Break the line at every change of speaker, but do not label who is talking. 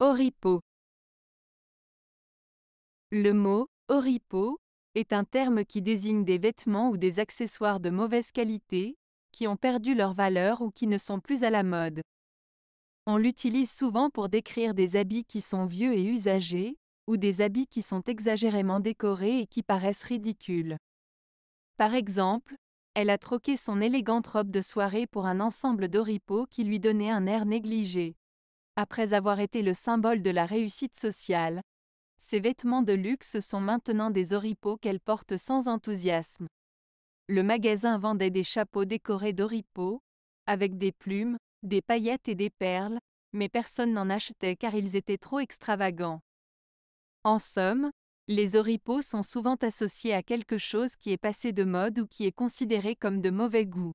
Oripo. Le mot
oripo est un terme qui désigne des vêtements ou des accessoires de mauvaise qualité, qui ont perdu leur valeur ou qui ne sont plus à la mode. On l'utilise souvent pour décrire des habits qui sont vieux et usagés, ou des habits qui sont exagérément décorés et qui paraissent ridicules. Par exemple, elle a troqué son élégante robe de soirée pour un ensemble d'oripeaux qui lui donnait un air négligé. Après avoir été le symbole de la réussite sociale, ces vêtements de luxe sont maintenant des oripeaux qu'elle porte sans enthousiasme. Le magasin vendait des chapeaux décorés d'oripeaux, avec des plumes, des paillettes et des perles, mais personne n'en achetait car ils étaient trop extravagants. En somme, les oripeaux sont souvent associés à quelque chose qui est passé de mode ou qui est considéré comme de mauvais
goût.